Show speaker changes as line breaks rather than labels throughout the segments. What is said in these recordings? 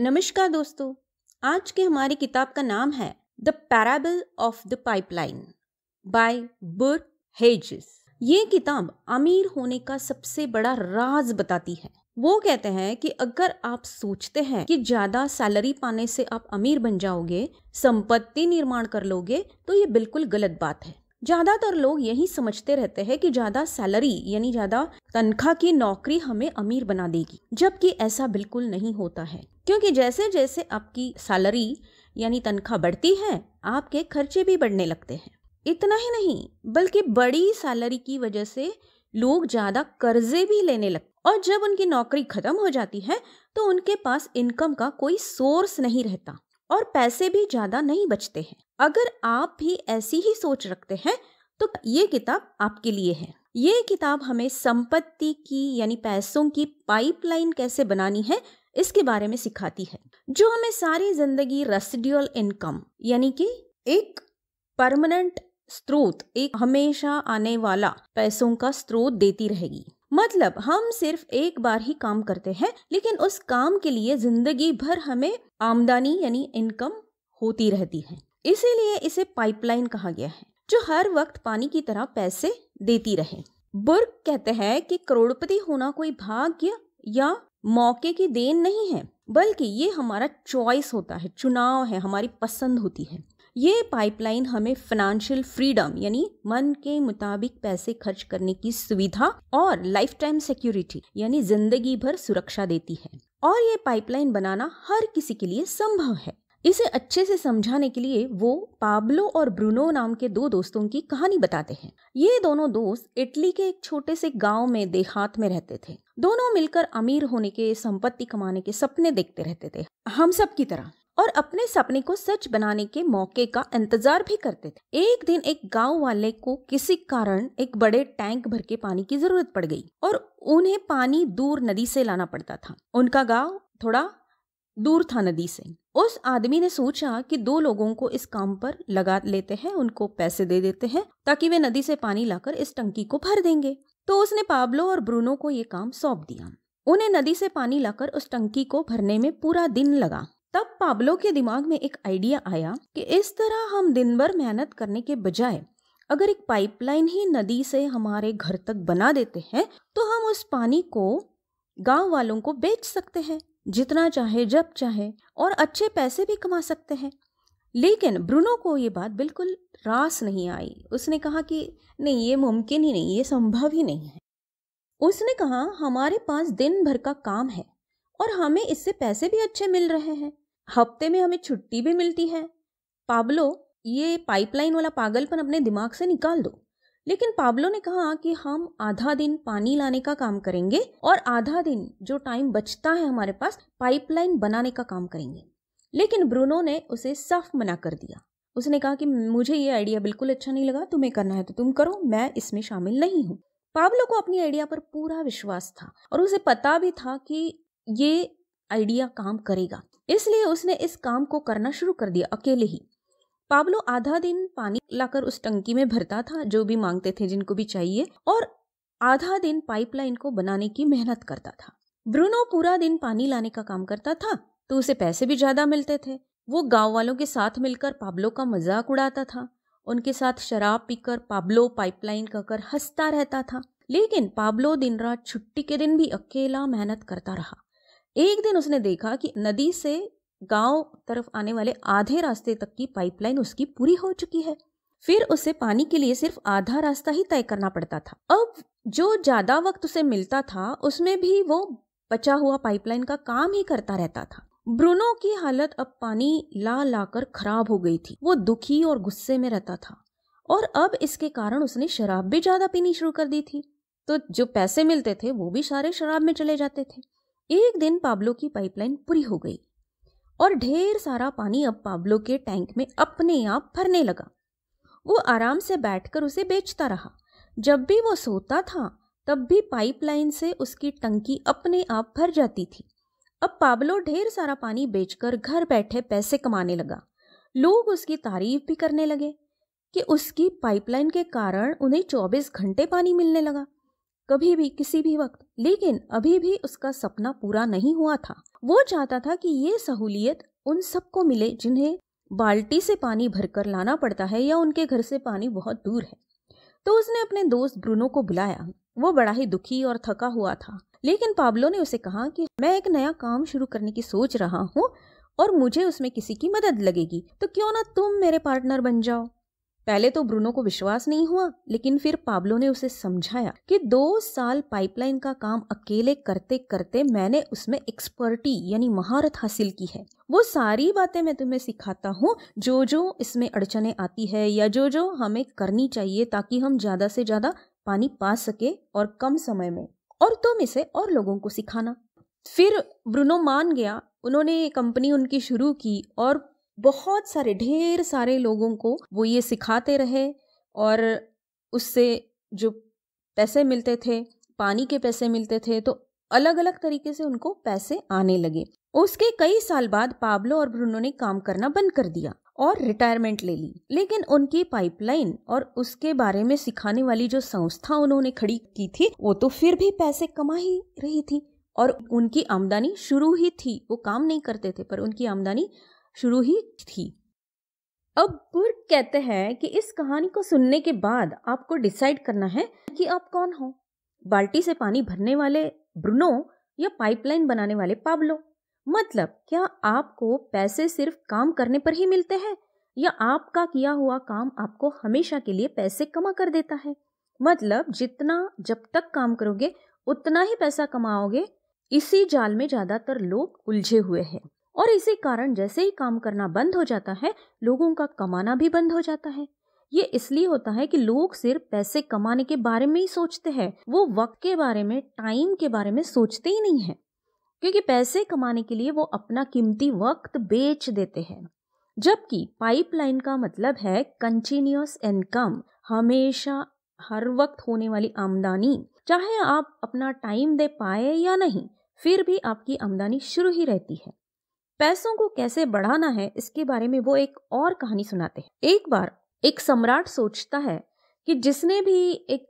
नमस्कार दोस्तों आज की हमारी किताब का नाम है the parable of the pipeline by Burke Hedges ये किताब अमीर होने का सबसे बड़ा राज बताती है वो कहते हैं कि अगर आप सोचते हैं कि ज्यादा सैलरी पाने से आप अमीर बन जाओगे संपत्ति निर्माण कर लोगे तो ये बिल्कुल गलत बात है ज़्यादातर लोग यही समझते रहते हैं कि ज़्यादा सैलरी यानी ज़्यादा तनख्वाह की नौकरी हमें अमीर बना देगी जबकि ऐसा बिल्कुल नहीं होता है क्योंकि जैसे जैसे आपकी सैलरी यानी तनख्वाह बढ़ती है आपके खर्चे भी बढ़ने लगते हैं इतना ही नहीं बल्कि बड़ी सैलरी की वजह से लोग ज़्यादा कर्जे भी लेने लगते और जब उनकी नौकरी खत्म हो जाती है तो उनके पास इनकम का कोई सोर्स नहीं रहता और पैसे भी ज़्यादा नहीं बचते हैं अगर आप भी ऐसी ही सोच रखते हैं तो ये किताब आपके लिए है ये किताब हमें संपत्ति की यानी पैसों की पाइपलाइन कैसे बनानी है इसके बारे में सिखाती है जो हमें सारी जिंदगी रेसिड्यूअल इनकम यानी कि एक परमानेंट स्रोत एक हमेशा आने वाला पैसों का स्रोत देती रहेगी मतलब हम सिर्फ एक बार ही काम करते हैं लेकिन उस काम के लिए जिंदगी भर हमें आमदनी यानी इनकम होती रहती है इसीलिए इसे पाइपलाइन कहा गया है जो हर वक्त पानी की तरह पैसे देती रहे बुर्ग कहते हैं कि करोड़पति होना कोई भाग्य या मौके की देन नहीं है बल्कि ये हमारा चॉइस होता है चुनाव है हमारी पसंद होती है ये पाइपलाइन हमें फाइनेंशियल फ्रीडम यानी मन के मुताबिक पैसे खर्च करने की सुविधा और लाइफ टाइम सिक्योरिटी यानी जिंदगी भर सुरक्षा देती है और ये पाइपलाइन बनाना हर किसी के लिए संभव है इसे अच्छे से समझाने के लिए वो पाब्लो और ब्रूनो नाम के दो दोस्तों की कहानी बताते हैं ये दोनों दोस्त इटली के एक छोटे से गांव में देहात में रहते थे दोनों मिलकर अमीर होने के संपत्ति कमाने के सपने देखते रहते थे हम सब की तरह और अपने सपने को सच बनाने के मौके का इंतजार भी करते थे एक दिन एक गांव वाले को किसी कारण एक बड़े टैंक भर के पानी की जरूरत पड़ गई और उन्हें पानी दूर नदी से लाना पड़ता था उनका गांव थोड़ा दूर था नदी से उस आदमी ने सोचा कि दो लोगों को इस काम पर लगा लेते हैं उनको पैसे दे देते हैं ताकि वे नदी से पानी लाकर इस टंकी को भर देंगे तो उसने पाब्लो और ब्रूनो को ये काम सौंप दिया उन्हें नदी से पानी लाकर उस टंकी को भरने में पूरा दिन लगा तब पाब्लो के दिमाग में एक आइडिया आया कि इस तरह हम दिन भर मेहनत करने के बजाय अगर एक पाइपलाइन ही नदी से हमारे घर तक बना देते हैं तो हम उस पानी को गांव वालों को बेच सकते हैं जितना चाहे जब चाहे और अच्छे पैसे भी कमा सकते हैं लेकिन ब्रूनो को ये बात बिल्कुल रास नहीं आई उसने कहा कि नहीं ये मुमकिन ही नहीं ये संभव ही नहीं है उसने कहा हमारे पास दिन भर का काम है और हमें इससे पैसे भी अच्छे मिल रहे हैं हफ्ते में हमें छुट्टी भी मिलती है पाब्लो ये पाइपलाइन वाला पागलपन अपने दिमाग से निकाल दो लेकिन पाब्लो ने कहा कि हम आधा दिन पानी लाने का काम करेंगे और आधा दिन जो टाइम बचता है हमारे पास पाइपलाइन बनाने का काम करेंगे लेकिन ब्रूनो ने उसे साफ मना कर दिया उसने कहा कि मुझे ये आइडिया बिल्कुल अच्छा नहीं लगा तुम्हें करना है तो तुम करो मैं इसमें शामिल नहीं हूँ पाब्लो को अपनी आइडिया पर पूरा विश्वास था और उसे पता भी था कि ये आइडिया काम करेगा इसलिए उसने इस काम को करना शुरू कर दिया अकेले ही पाब्लो आधा दिन पानी लाकर उस टंकी में भरता था जो भी मांगते थे जिनको भी चाहिए और आधा दिन पाइपलाइन को बनाने की मेहनत करता था ब्रूनो पूरा दिन पानी लाने का काम करता था तो उसे पैसे भी ज्यादा मिलते थे वो गांव वालों के साथ मिलकर पाब्लो का मजाक उड़ाता था उनके साथ शराब पीकर पाब्लो पाइपलाइन कर हंसता रहता था लेकिन पाब्लो दिन रात छुट्टी के दिन भी अकेला मेहनत करता रहा एक दिन उसने देखा कि नदी से गांव तरफ आने वाले आधे रास्ते तक की पाइपलाइन उसकी पूरी हो चुकी है फिर उसे पानी के लिए सिर्फ आधा रास्ता ही तय करना पड़ता था अब जो ज्यादा वक्त उसे मिलता था उसमें भी वो बचा हुआ पाइपलाइन का काम ही करता रहता था ब्रूनो की हालत अब पानी ला ला कर खराब हो गई थी वो दुखी और गुस्से में रहता था और अब इसके कारण उसने शराब भी ज्यादा पीनी शुरू कर दी थी तो जो पैसे मिलते थे वो भी सारे शराब में चले जाते थे एक दिन पाब्लो की पाइपलाइन पूरी हो गई और ढेर सारा पानी अब पाब्लो के टैंक में अपने आप भरने लगा वो आराम से बैठकर उसे बेचता रहा जब भी वो सोता था तब भी पाइपलाइन से उसकी टंकी अपने आप भर जाती थी अब पाब्लो ढेर सारा पानी बेचकर घर बैठे पैसे कमाने लगा लोग उसकी तारीफ भी करने लगे कि उसकी पाइपलाइन के कारण उन्हें 24 घंटे पानी मिलने लगा कभी भी किसी भी वक्त लेकिन अभी भी उसका सपना पूरा नहीं हुआ था वो चाहता था कि ये सहूलियत उन सबको मिले जिन्हें बाल्टी से पानी भरकर लाना पड़ता है या उनके घर से पानी बहुत दूर है तो उसने अपने दोस्त ब्रूनो को बुलाया वो बड़ा ही दुखी और थका हुआ था लेकिन पाब्लो ने उसे कहा कि मैं एक नया काम शुरू करने की सोच रहा हूँ और मुझे उसमें किसी की मदद लगेगी तो क्यों ना तुम मेरे पार्टनर बन जाओ पहले तो ब्रूनो को विश्वास नहीं हुआ लेकिन फिर पाब्लो ने उसे समझाया कि दो साल पाइपलाइन का काम अकेले करते करते मैंने उसमें एक्सपर्टी यानी महारत हासिल की है वो सारी बातें मैं तुम्हें सिखाता हूँ जो जो इसमें अड़चने आती है या जो जो हमें करनी चाहिए ताकि हम ज़्यादा से ज़्यादा पानी पा सके और कम समय में और तुम इसे और लोगों को सिखाना फिर ब्रूनो मान गया उन्होंने कंपनी उनकी शुरू की और बहुत सारे ढेर सारे लोगों को वो ये सिखाते रहे और उससे जो पैसे मिलते थे पानी के पैसे मिलते थे तो अलग अलग तरीके से उनको पैसे आने लगे उसके कई साल बाद पाब्लो और ब्रूनो ने काम करना बंद कर दिया और रिटायरमेंट ले ली लेकिन उनकी पाइपलाइन और उसके बारे में सिखाने वाली जो संस्था उन्होंने खड़ी की थी वो तो फिर भी पैसे कमा ही रही थी और उनकी आमदनी शुरू ही थी वो काम नहीं करते थे पर उनकी आमदनी शुरू ही थी अब बुर्क कहते हैं कि इस कहानी को सुनने के बाद आपको डिसाइड करना है कि आप कौन हो बाल्टी से पानी भरने वाले ब्रुनो या पाइपलाइन बनाने वाले पाबलो मतलब क्या आपको पैसे सिर्फ काम करने पर ही मिलते हैं या आपका किया हुआ काम आपको हमेशा के लिए पैसे कमा कर देता है मतलब जितना जब तक काम करोगे उतना ही पैसा कमाओगे इसी जाल में ज़्यादातर लोग उलझे हुए हैं और इसी कारण जैसे ही काम करना बंद हो जाता है लोगों का कमाना भी बंद हो जाता है ये इसलिए होता है कि लोग सिर्फ पैसे कमाने के बारे में ही सोचते हैं वो वक्त के बारे में टाइम के बारे में सोचते ही नहीं है क्योंकि पैसे कमाने के लिए वो अपना कीमती वक्त बेच देते हैं जबकि पाइपलाइन का मतलब है कंटिन्यूस इनकम हमेशा हर वक्त होने वाली आमदनी चाहे आप अपना टाइम दे पाए या नहीं फिर भी आपकी आमदनी शुरू ही रहती है पैसों को कैसे बढ़ाना है इसके बारे में वो एक और कहानी सुनाते हैं एक बार एक सम्राट सोचता है कि जिसने भी एक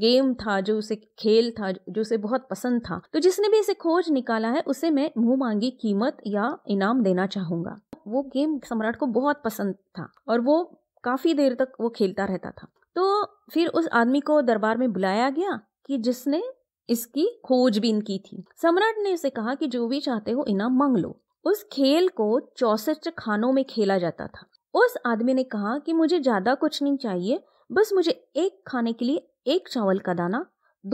गेम था जो उसे खेल था जो उसे बहुत पसंद था तो जिसने भी इसे खोज निकाला है उसे मैं मुंह मांगी कीमत या इनाम देना चाहूंगा वो गेम सम्राट को बहुत पसंद था और वो काफी देर तक वो खेलता रहता था तो फिर उस आदमी को दरबार में बुलाया गया कि जिसने इसकी खोजबीन की थी सम्राट ने उसे कहा कि जो भी चाहते हो इनाम मांग लो उस खेल को चौसठ खानों में खेला जाता था उस आदमी ने कहा कि मुझे ज़्यादा कुछ नहीं चाहिए बस मुझे एक खाने के लिए एक चावल का दाना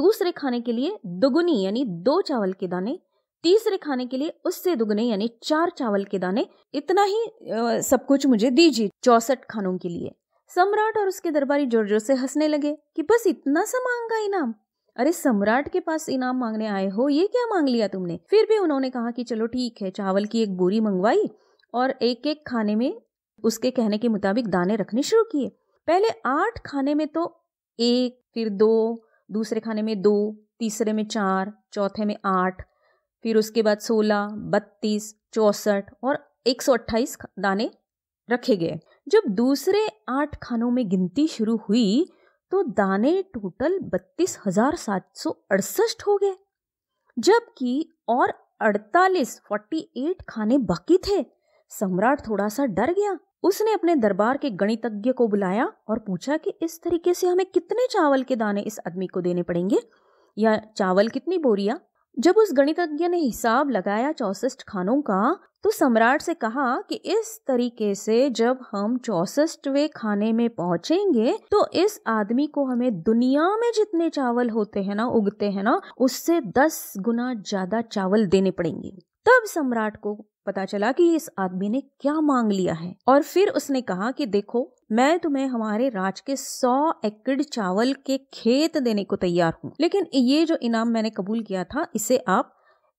दूसरे खाने के लिए दुगुनी यानी दो चावल के दाने तीसरे खाने के लिए उससे दुगने यानी चार चावल के दाने इतना ही आ, सब कुछ मुझे दीजिए चौसठ खानों के लिए सम्राट और उसके दरबारी जोर जोर से हंसने लगे कि बस इतना सा मांगा इनाम अरे सम्राट के पास इनाम मांगने आए हो ये क्या मांग लिया तुमने फिर भी उन्होंने कहा कि चलो ठीक है चावल की एक बोरी मंगवाई और एक एक खाने में उसके कहने के मुताबिक दाने रखने शुरू किए पहले आठ खाने में तो एक फिर दो दूसरे खाने में दो तीसरे में चार चौथे में आठ फिर उसके बाद सोलह बत्तीस चौंसठ और एक सौ अट्ठाईस दाने रखे गए जब दूसरे आठ खानों में गिनती शुरू हुई तो दाने टोटल बत्तीस हजार सात सौ अड़सठ हो गए जबकि और अड़तालीस फोर्टी एट खाने बाकी थे सम्राट थोड़ा सा डर गया उसने अपने दरबार के गणितज्ञ को बुलाया और पूछा कि इस तरीके से हमें कितने चावल के दाने इस आदमी को देने पड़ेंगे या चावल कितनी बोरियां जब उस गणितज्ञ ने हिसाब लगाया चौसठ खानों का तो सम्राट से कहा कि इस तरीके से जब हम चौसठवे खाने में पहुंचेंगे तो इस आदमी को हमें दुनिया में जितने चावल होते हैं ना उगते हैं ना उससे दस गुना ज्यादा चावल देने पड़ेंगे तब सम्राट को पता चला कि इस आदमी ने क्या मांग लिया है और फिर उसने कहा कि देखो मैं तुम्हें हमारे राज के सौ एकड़ चावल के खेत देने को तैयार हूँ लेकिन ये जो इनाम मैंने कबूल किया था इसे आप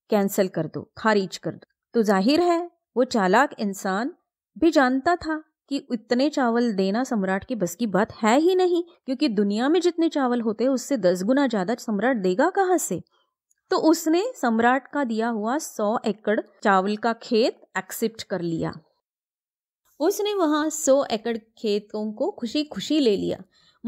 कैंसिल कर दो खारिज कर दो तो जाहिर है वो चालाक इंसान भी जानता था कि इतने चावल देना सम्राट की बस की बात है ही नहीं क्योंकि दुनिया में जितने चावल होते हैं उससे दस गुना ज्यादा सम्राट देगा कहाँ से तो उसने सम्राट का दिया हुआ सौ एकड़ चावल का खेत एक्सेप्ट कर लिया उसने वहाँ सौ एकड़ खेतों को खुशी खुशी ले लिया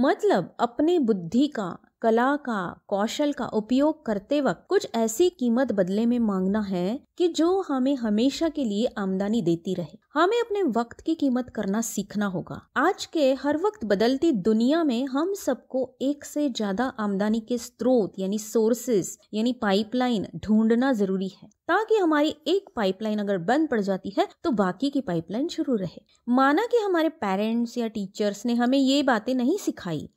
मतलब अपने बुद्धि का कला का कौशल का उपयोग करते वक्त कुछ ऐसी कीमत बदले में मांगना है कि जो हमें हमेशा के लिए आमदनी देती रहे हमें अपने वक्त की कीमत करना सीखना होगा आज के हर वक्त बदलती दुनिया में हम सबको एक से ज्यादा आमदनी के स्रोत यानी सोर्सेस यानी पाइपलाइन ढूंढना जरूरी है ताकि हमारी एक पाइपलाइन अगर बंद पड़ जाती है तो बाकी की पाइपलाइन शुरू रहे माना कि हमारे पेरेंट्स या टीचर्स ने हमें ये बातें नहीं सिखाई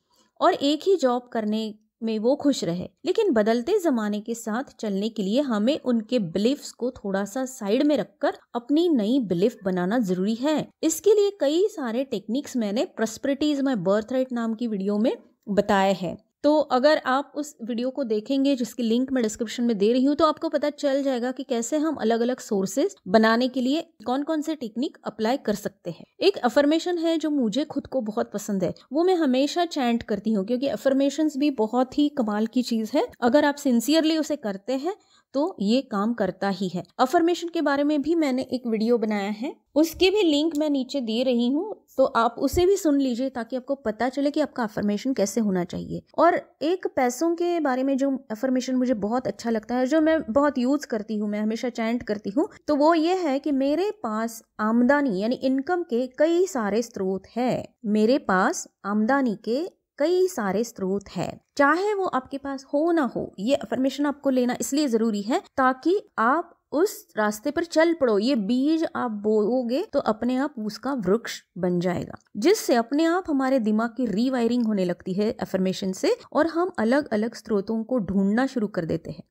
और एक ही जॉब करने में वो खुश रहे लेकिन बदलते ज़माने के साथ चलने के लिए हमें उनके बिलीफ को थोड़ा सा साइड में रखकर अपनी नई बिलीफ बनाना ज़रूरी है इसके लिए कई सारे टेक्निक्स मैंने प्रस्परिटीज माई बर्थ राइट नाम की वीडियो में बताए हैं तो अगर आप उस वीडियो को देखेंगे जिसकी लिंक मैं डिस्क्रिप्शन में दे रही हूँ तो आपको पता चल जाएगा कि कैसे हम अलग अलग सोर्सेज बनाने के लिए कौन कौन से टेक्निक अप्लाई कर सकते हैं एक अफर्मेशन है जो मुझे खुद को बहुत पसंद है वो मैं हमेशा चैंट करती हूँ क्योंकि अफर्मेशन भी बहुत ही कमाल की चीज़ है अगर आप सिंसियरली उसे करते हैं तो ये काम करता ही है अफर्मेशन के बारे में भी मैंने एक वीडियो बनाया है उसके भी लिंक मैं नीचे दे रही हूँ तो आप उसे भी सुन लीजिए ताकि आपको पता चले कि आपका अफर्मेशन कैसे होना चाहिए और एक पैसों के बारे में जो अफर्मेशन मुझे बहुत अच्छा लगता है जो मैं बहुत यूज करती हूँ मैं हमेशा चैंट करती हूँ तो वो ये है कि मेरे पास आमदनी यानी इनकम के कई सारे स्रोत है मेरे पास आमदनी के कई सारे स्रोत है चाहे वो आपके पास हो ना हो ये अफर्मेशन आपको लेना इसलिए जरूरी है ताकि आप उस रास्ते पर चल पड़ो ये बीज आप बोओगे तो अपने आप उसका वृक्ष बन जाएगा जिससे अपने आप हमारे दिमाग की रीवायरिंग होने लगती है एफर्मेशन से और हम अलग अलग स्रोतों को ढूंढना शुरू कर देते हैं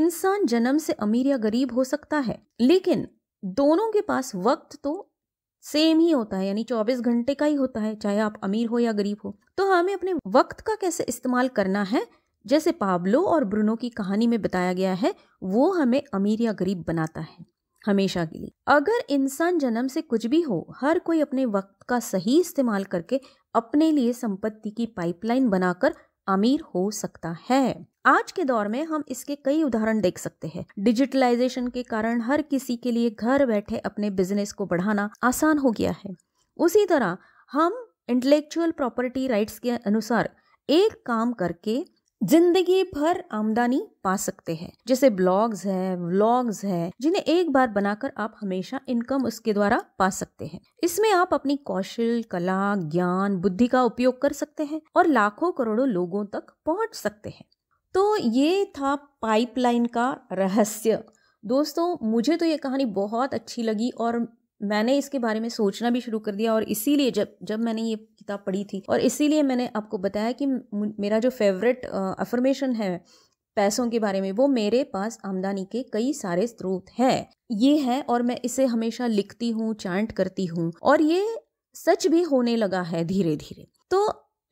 इंसान जन्म से अमीर या गरीब हो सकता है लेकिन दोनों के पास वक्त तो सेम ही होता है यानी 24 घंटे का ही होता है चाहे आप अमीर हो या गरीब हो तो हमें अपने वक्त का कैसे इस्तेमाल करना है जैसे पाब्लो और ब्रुनो की कहानी में बताया गया है वो हमें अमीर या गरीब बनाता है हमेशा के लिए अगर इंसान जन्म से कुछ भी हो हर कोई अपने वक्त का सही इस्तेमाल करके अपने लिए संपत्ति की पाइपलाइन बनाकर अमीर हो सकता है आज के दौर में हम इसके कई उदाहरण देख सकते हैं डिजिटलाइजेशन के कारण हर किसी के लिए घर बैठे अपने बिजनेस को बढ़ाना आसान हो गया है उसी तरह हम इंटेलेक्चुअल प्रॉपर्टी राइट्स के अनुसार एक काम करके जिंदगी भर आमदनी पा सकते हैं जैसे ब्लॉग्स है व्लॉग्स है जिन्हें एक बार बनाकर आप हमेशा इनकम उसके द्वारा पा सकते हैं इसमें आप अपनी कौशल कला ज्ञान बुद्धि का उपयोग कर सकते हैं और लाखों करोड़ों लोगों तक पहुंच सकते हैं तो ये था पाइपलाइन का रहस्य दोस्तों मुझे तो ये कहानी बहुत अच्छी लगी और मैंने इसके बारे में सोचना भी शुरू कर दिया और इसीलिए जब जब मैंने ये किताब पढ़ी थी और इसीलिए मैंने आपको बताया कि मेरा जो फेवरेट अफर्मेशन है पैसों के बारे में वो मेरे पास आमदनी के कई सारे स्रोत हैं ये है और मैं इसे हमेशा लिखती हूँ चैंट करती हूँ और ये सच भी होने लगा है धीरे धीरे तो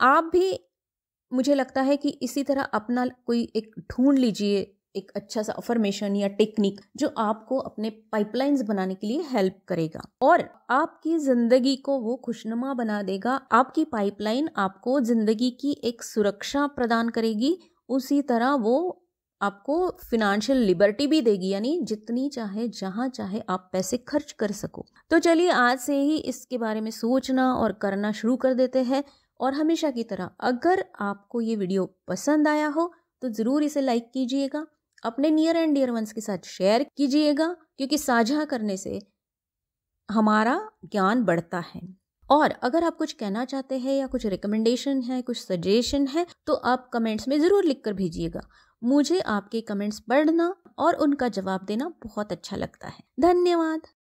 आप भी मुझे लगता है कि इसी तरह अपना कोई एक ढूंढ लीजिए एक अच्छा सा अफर्मेशन या टेक्निक जो आपको अपने पाइपलाइंस बनाने के लिए हेल्प करेगा और आपकी ज़िंदगी को वो खुशनुमा बना देगा आपकी पाइपलाइन आपको ज़िंदगी की एक सुरक्षा प्रदान करेगी उसी तरह वो आपको फिनेंशियल लिबर्टी भी देगी यानी जितनी चाहे जहाँ चाहे आप पैसे खर्च कर सको तो चलिए आज से ही इसके बारे में सोचना और करना शुरू कर देते हैं और हमेशा की तरह अगर आपको ये वीडियो पसंद आया हो तो ज़रूर इसे लाइक कीजिएगा अपने नियर एंड डियर वंस के साथ शेयर कीजिएगा क्योंकि साझा करने से हमारा ज्ञान बढ़ता है और अगर आप कुछ कहना चाहते हैं या कुछ रिकमेंडेशन है कुछ सजेशन है तो आप कमेंट्स में ज़रूर लिख कर भेजिएगा मुझे आपके कमेंट्स पढ़ना और उनका जवाब देना बहुत अच्छा लगता है धन्यवाद